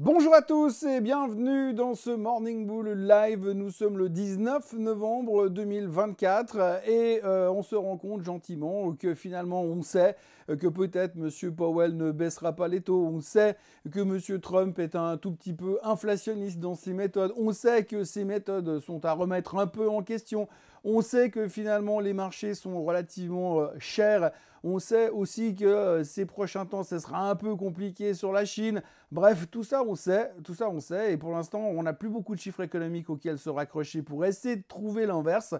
Bonjour à tous et bienvenue dans ce Morning Bull Live. Nous sommes le 19 novembre 2024 et euh, on se rend compte gentiment que finalement on sait que peut-être M. Powell ne baissera pas les taux. On sait que M. Trump est un tout petit peu inflationniste dans ses méthodes. On sait que ses méthodes sont à remettre un peu en question. On sait que finalement les marchés sont relativement euh, chers. On sait aussi que euh, ces prochains temps, ce sera un peu compliqué sur la Chine. Bref, tout ça on sait, tout ça on sait. Et pour l'instant, on n'a plus beaucoup de chiffres économiques auxquels se raccrocher pour essayer de trouver l'inverse.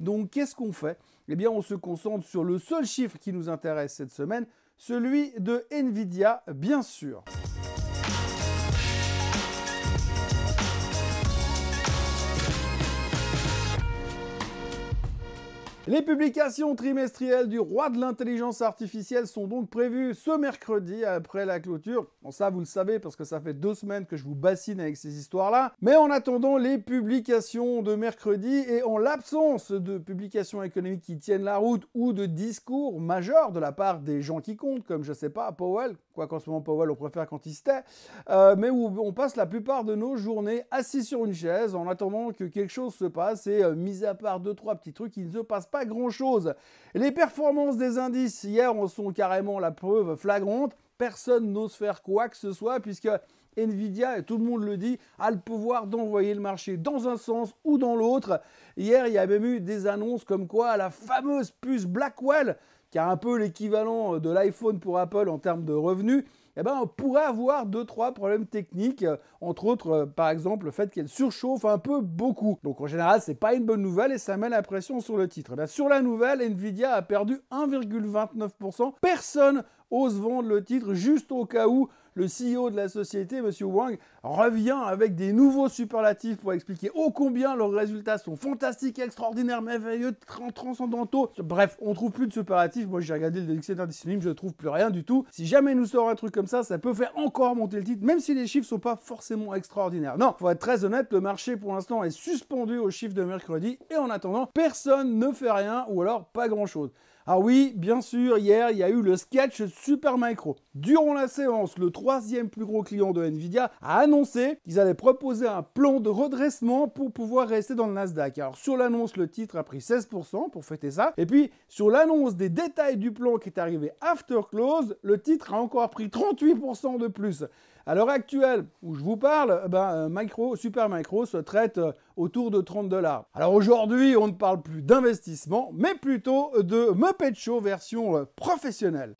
Donc qu'est-ce qu'on fait Eh bien, on se concentre sur le seul chiffre qui nous intéresse cette semaine, celui de Nvidia, bien sûr. Les publications trimestrielles du roi de l'intelligence artificielle sont donc prévues ce mercredi après la clôture. Bon ça vous le savez parce que ça fait deux semaines que je vous bassine avec ces histoires-là. Mais en attendant les publications de mercredi et en l'absence de publications économiques qui tiennent la route ou de discours majeurs de la part des gens qui comptent, comme je sais pas Powell, quoi qu'en ce moment Powell on préfère quand il se tait, euh, mais où on passe la plupart de nos journées assis sur une chaise en attendant que quelque chose se passe et euh, mis à part deux trois petits trucs, qui ne se passent pas pas grand-chose. Les performances des indices hier en sont carrément la preuve flagrante. Personne n'ose faire quoi que ce soit puisque Nvidia, et tout le monde le dit, a le pouvoir d'envoyer le marché dans un sens ou dans l'autre. Hier, il y a même eu des annonces comme quoi la fameuse puce Blackwell, qui a un peu l'équivalent de l'iPhone pour Apple en termes de revenus, eh ben, on pourrait avoir deux trois problèmes techniques, euh, entre autres euh, par exemple le fait qu'elle surchauffe un peu beaucoup. Donc en général, c'est pas une bonne nouvelle et ça met la pression sur le titre. Eh ben, sur la nouvelle, Nvidia a perdu 1,29%. Personne ose vendre le titre juste au cas où le CEO de la société, M. Wang, revient avec des nouveaux superlatifs pour expliquer ô combien leurs résultats sont fantastiques, extraordinaires, merveilleux, transcendantaux. Bref, on trouve plus de superlatifs. Moi, j'ai regardé le dictionnaire des je ne trouve plus rien du tout. Si jamais nous sort un truc comme ça, ça peut faire encore monter le titre, même si les chiffres ne sont pas forcément extraordinaires. Non, faut être très honnête, le marché pour l'instant est suspendu aux chiffres de mercredi et en attendant, personne ne fait rien ou alors pas grand-chose. Ah oui, bien sûr, hier, il y a eu le sketch Supermicro. Durant la séance, le troisième plus gros client de Nvidia a annoncé qu'ils allaient proposer un plan de redressement pour pouvoir rester dans le Nasdaq. Alors sur l'annonce, le titre a pris 16% pour fêter ça. Et puis sur l'annonce des détails du plan qui est arrivé after close, le titre a encore pris 38% de plus. À l'heure actuelle où je vous parle, eh ben, euh, Micro, Super Micro se traite euh, autour de 30 dollars. Alors aujourd'hui, on ne parle plus d'investissement, mais plutôt de Muppet Show version euh, professionnelle.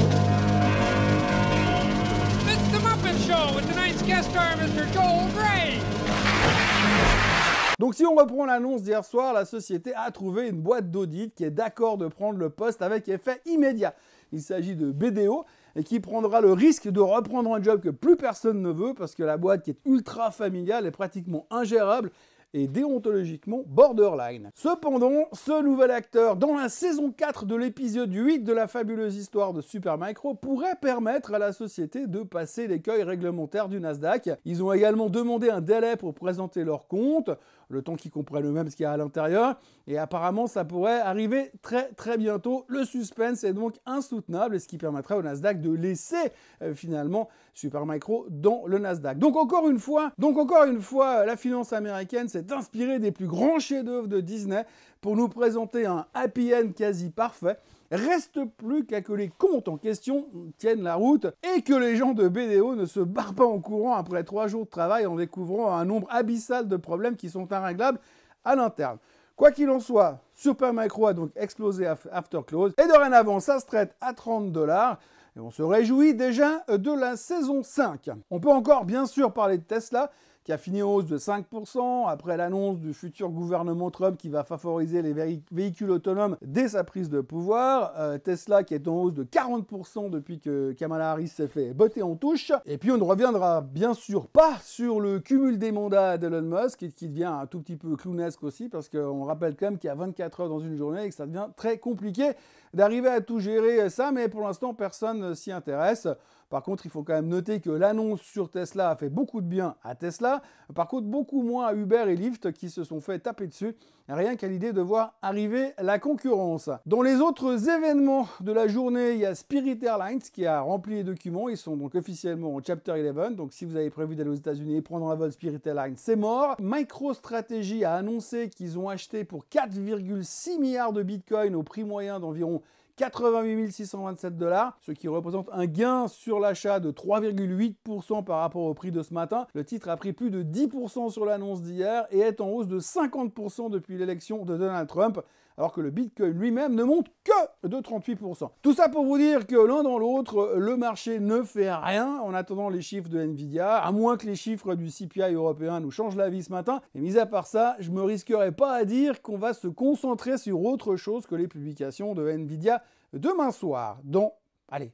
Donc si on reprend l'annonce d'hier soir, la société a trouvé une boîte d'audit qui est d'accord de prendre le poste avec effet immédiat. Il s'agit de BDO et qui prendra le risque de reprendre un job que plus personne ne veut parce que la boîte qui est ultra familiale est pratiquement ingérable et déontologiquement borderline. Cependant, ce nouvel acteur, dans la saison 4 de l'épisode 8 de la fabuleuse histoire de Supermicro, pourrait permettre à la société de passer l'écueil réglementaire du Nasdaq. Ils ont également demandé un délai pour présenter leurs comptes, le temps qu'ils comprennent eux-mêmes ce qu'il y a à l'intérieur, et apparemment ça pourrait arriver très très bientôt. Le suspense est donc insoutenable, ce qui permettrait au Nasdaq de laisser euh, finalement Supermicro dans le Nasdaq. Donc encore une fois, donc encore une fois, la finance américaine s'est d'inspirer inspiré des plus grands chefs-d'œuvre de Disney pour nous présenter un happy end quasi parfait. Reste plus qu'à que les comptes en question tiennent la route et que les gens de BDO ne se barrent pas en courant après trois jours de travail en découvrant un nombre abyssal de problèmes qui sont irréglables à l'interne. Quoi qu'il en soit, Super Micro a donc explosé after close et dorénavant ça se traite à 30 dollars. Et on se réjouit déjà de la saison 5. On peut encore bien sûr parler de Tesla, qui a fini en hausse de 5%, après l'annonce du futur gouvernement Trump qui va favoriser les véhicules autonomes dès sa prise de pouvoir, euh, Tesla qui est en hausse de 40% depuis que Kamala Harris s'est fait botter en touche, et puis on ne reviendra bien sûr pas sur le cumul des mandats d'Elon Musk, qui, qui devient un tout petit peu clownesque aussi, parce qu'on rappelle quand même qu'il y a 24 heures dans une journée et que ça devient très compliqué d'arriver à tout gérer euh, ça, mais pour l'instant personne s'y intéresse. Par contre, il faut quand même noter que l'annonce sur Tesla a fait beaucoup de bien à Tesla. Par contre, beaucoup moins à Uber et Lyft qui se sont fait taper dessus, rien qu'à l'idée de voir arriver la concurrence. Dans les autres événements de la journée, il y a Spirit Airlines qui a rempli les documents. Ils sont donc officiellement en Chapter 11. Donc, si vous avez prévu d'aller aux États-Unis et prendre la vol Spirit Airlines, c'est mort. MicroStrategy a annoncé qu'ils ont acheté pour 4,6 milliards de bitcoins au prix moyen d'environ 88 627 dollars, ce qui représente un gain sur l'achat de 3,8% par rapport au prix de ce matin. Le titre a pris plus de 10% sur l'annonce d'hier et est en hausse de 50% depuis l'élection de Donald Trump alors que le Bitcoin lui-même ne monte que de 38%. Tout ça pour vous dire que l'un dans l'autre, le marché ne fait rien en attendant les chiffres de Nvidia, à moins que les chiffres du CPI européen nous changent la vie ce matin. Et mis à part ça, je me risquerai pas à dire qu'on va se concentrer sur autre chose que les publications de Nvidia demain soir, dans, allez,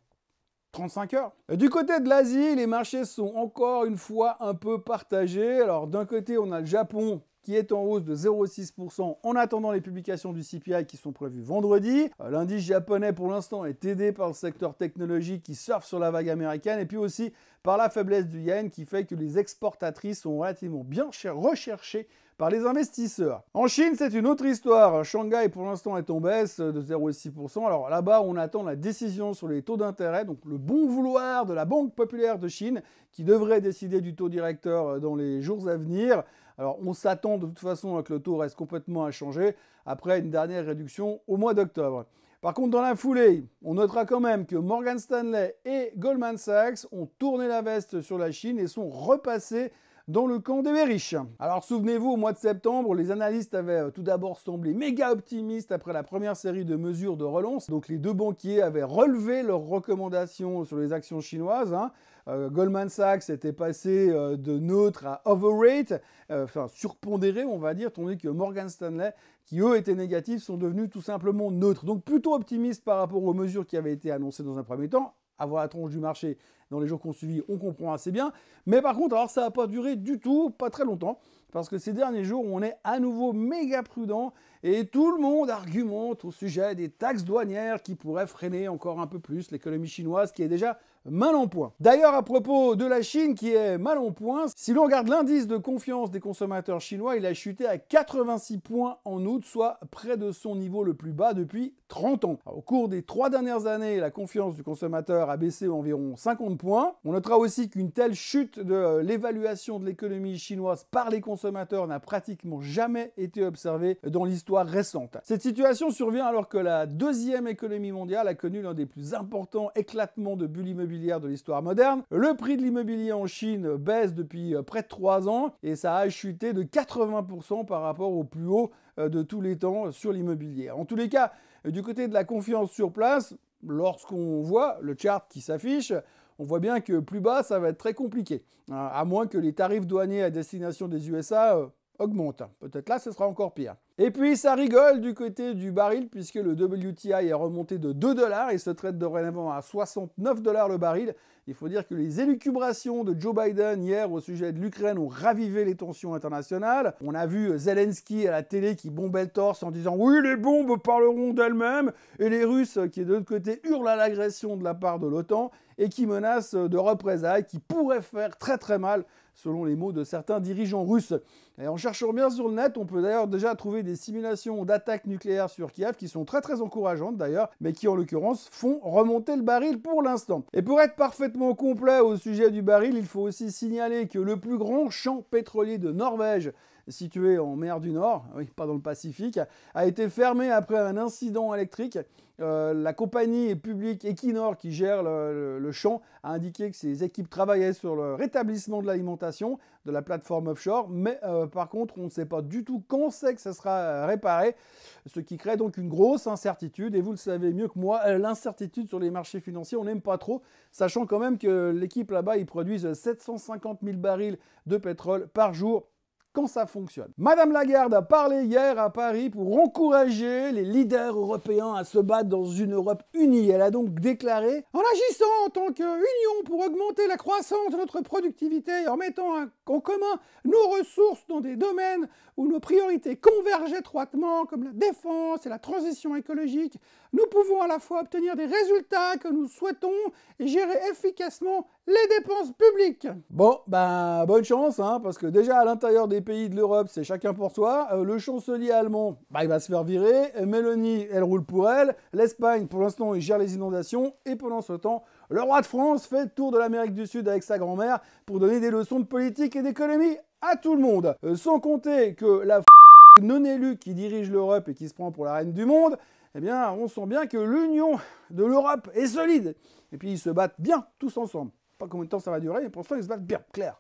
35 heures. Du côté de l'Asie, les marchés sont encore une fois un peu partagés. Alors d'un côté, on a le Japon qui est en hausse de 0,6% en attendant les publications du CPI qui sont prévues vendredi. Euh, l'indice japonais pour l'instant est aidé par le secteur technologique qui surfe sur la vague américaine et puis aussi par la faiblesse du yen qui fait que les exportatrices sont relativement bien recherchées par les investisseurs. En Chine, c'est une autre histoire. Shanghai, pour l'instant, est en baisse de 0,6%. Alors là-bas, on attend la décision sur les taux d'intérêt, donc le bon vouloir de la Banque populaire de Chine, qui devrait décider du taux directeur euh, dans les jours à venir. Alors on s'attend de toute façon à que le taux reste complètement inchangé après une dernière réduction au mois d'octobre. Par contre, dans la foulée, on notera quand même que Morgan Stanley et Goldman Sachs ont tourné la veste sur la Chine et sont repassés dans le camp des riches. Alors souvenez-vous, au mois de septembre, les analystes avaient euh, tout d'abord semblé méga optimistes après la première série de mesures de relance. Donc les deux banquiers avaient relevé leurs recommandations sur les actions chinoises. Hein. Euh, Goldman Sachs était passé euh, de neutre à overrate, euh, enfin surpondéré, on va dire, tandis que Morgan Stanley, qui eux étaient négatifs, sont devenus tout simplement neutres. Donc plutôt optimiste par rapport aux mesures qui avaient été annoncées dans un premier temps, avoir la tronche du marché dans les jours qu'on suivit, on comprend assez bien. Mais par contre, alors ça n'a pas duré du tout, pas très longtemps, parce que ces derniers jours, on est à nouveau méga prudent et tout le monde argumente au sujet des taxes douanières qui pourraient freiner encore un peu plus l'économie chinoise qui est déjà mal en point. D'ailleurs, à propos de la Chine qui est mal en point, si l'on regarde l'indice de confiance des consommateurs chinois, il a chuté à 86 points en août, soit près de son niveau le plus bas depuis 30 ans. au cours des trois dernières années, la confiance du consommateur a baissé environ 50 points. On notera aussi qu'une telle chute de l'évaluation de l'économie chinoise par les consommateurs n'a pratiquement jamais été observée dans l'histoire récente. Cette situation survient alors que la deuxième économie mondiale a connu l'un des plus importants éclatements de bulles immobilières de l'histoire moderne. Le prix de l'immobilier en Chine baisse depuis euh, près de trois ans et ça a chuté de 80% par rapport au plus haut euh, de tous les temps sur l'immobilier. En tous les cas, euh, du côté de la confiance sur place, lorsqu'on voit le chart qui s'affiche, on voit bien que plus bas, ça va être très compliqué. Hein, à moins que les tarifs douaniers à destination des USA augmentent. Peut-être là, ce sera encore pire. Et puis ça rigole du côté du baril puisque le WTI est remonté de 2 dollars et se traite dorénavant à 69 dollars le baril. Il faut dire que les élucubrations de Joe Biden hier au sujet de l'Ukraine ont ravivé les tensions internationales. On a vu Zelensky à la télé qui bombait le torse en disant oui les bombes parleront d'elles-mêmes et les Russes qui de l'autre côté hurlent à l'agression de la part de l'OTAN et qui menacent de représailles qui pourraient faire très très mal selon les mots de certains dirigeants russes. Et en cherchant bien sur le net, on peut d'ailleurs déjà trouver des des simulations d'attaques nucléaires sur Kiev qui sont très très encourageantes d'ailleurs, mais qui en l'occurrence font remonter le baril pour l'instant. Et pour être parfaitement complet au sujet du baril, il faut aussi signaler que le plus grand champ pétrolier de Norvège situé en mer du Nord, oui, pas dans le Pacifique, a été fermé après un incident électrique. Euh, la compagnie publique Equinor, qui gère le, champ, a indiqué que ses équipes travaillaient sur le rétablissement de l'alimentation de la plateforme offshore, mais euh, par contre, on ne sait pas du tout quand c'est que ça sera euh, réparé, ce qui crée donc une grosse incertitude. Et vous le savez mieux que moi, l'incertitude sur les marchés financiers, on n'aime pas trop, sachant quand même que l'équipe là-bas, ils produisent 750 000 barils de pétrole par jour quand ça fonctionne. Madame Lagarde a parlé hier à Paris pour encourager les leaders européens à se battre dans une Europe unie. Elle a donc déclaré En agissant en tant qu'union pour augmenter la croissance de notre productivité et en mettant en commun nos ressources dans des domaines où nos priorités convergent étroitement, comme la défense et la transition écologique, nous pouvons à la fois obtenir des résultats que nous souhaitons et gérer efficacement les dépenses publiques. Bon, ben bonne chance, hein, parce que déjà à l'intérieur des pays de l'Europe, c'est chacun pour soi. Euh, le chancelier allemand, bah, il va se faire virer. Mélanie, elle roule pour elle. L'Espagne, pour l'instant, il gère les inondations. Et pendant ce temps, le roi de France fait tour de l'Amérique du Sud avec sa grand-mère pour donner des leçons de politique et d'économie à tout le monde. Euh, sans compter que la non élue qui dirige l'Europe et qui se prend pour la reine du monde, eh bien, on sent bien que l'union de l'Europe est solide. Et puis, ils se battent bien tous ensemble pas combien de temps ça va durer, mais pour l'instant, ils se battent bien, clair.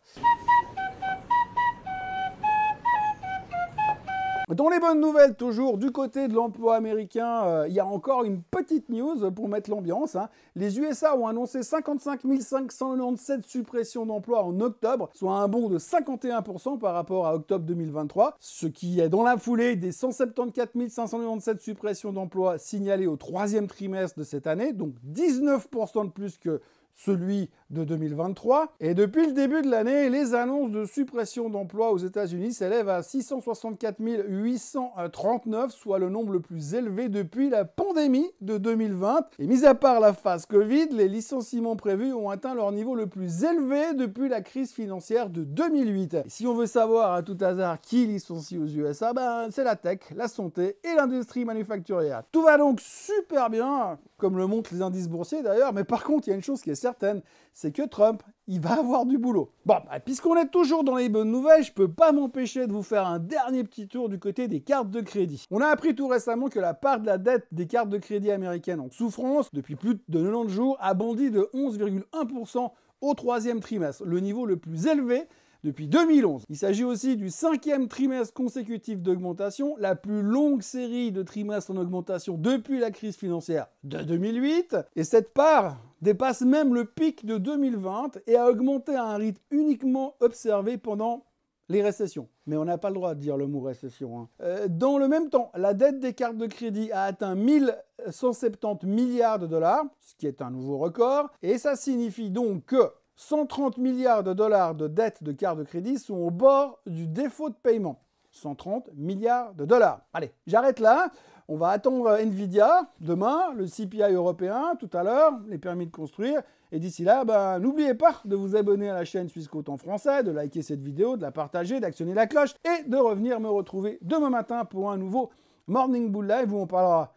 Dans les bonnes nouvelles, toujours du côté de l'emploi américain, euh, il y a encore une petite news pour mettre l'ambiance. Hein. Les USA ont annoncé 55 597 suppressions d'emplois en octobre, soit un bond de 51% par rapport à octobre 2023, ce qui est dans la foulée des 174 597 suppressions d'emplois signalées au troisième trimestre de cette année, donc 19% de plus que celui de 2023. Et depuis le début de l'année, les annonces de suppression d'emplois aux États-Unis s'élèvent à 664 839, soit le nombre le plus élevé depuis la pandémie de 2020. Et mis à part la phase Covid, les licenciements prévus ont atteint leur niveau le plus élevé depuis la crise financière de 2008. Et si on veut savoir à tout hasard qui licencie aux USA, ben c'est la tech, la santé et l'industrie manufacturière. Tout va donc super bien, comme le montrent les indices boursiers d'ailleurs, mais par contre, il y a une chose qui est certaine, c'est que Trump, il va avoir du boulot. Bon, bah, puisqu'on est toujours dans les bonnes nouvelles, je ne peux pas m'empêcher de vous faire un dernier petit tour du côté des cartes de crédit. On a appris tout récemment que la part de la dette des cartes de crédit américaines en souffrance depuis plus de 90 jours a bondi de 11,1% au troisième trimestre, le niveau le plus élevé depuis 2011. Il s'agit aussi du cinquième trimestre consécutif d'augmentation, la plus longue série de trimestres en augmentation depuis la crise financière de 2008. Et cette part dépasse même le pic de 2020 et a augmenté à un rythme uniquement observé pendant les récessions. Mais on n'a pas le droit de dire le mot récession. Hein. Euh, dans le même temps, la dette des cartes de crédit a atteint 1170 milliards de dollars, ce qui est un nouveau record, et ça signifie donc que 130 milliards de dollars de dettes de cartes de crédit sont au bord du défaut de paiement. 130 milliards de dollars. Allez, j'arrête là. On va attendre euh, Nvidia demain, le CPI européen tout à l'heure, les permis de construire. Et d'ici là, ben, n'oubliez pas de vous abonner à la chaîne Cot en français, de liker cette vidéo, de la partager, d'actionner la cloche et de revenir me retrouver demain matin pour un nouveau Morning Bull Live où on parlera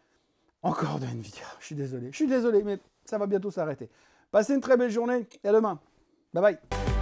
encore de Nvidia. Je suis désolé, je suis désolé, mais ça va bientôt s'arrêter. Passez une très belle journée et à demain. Bye bye.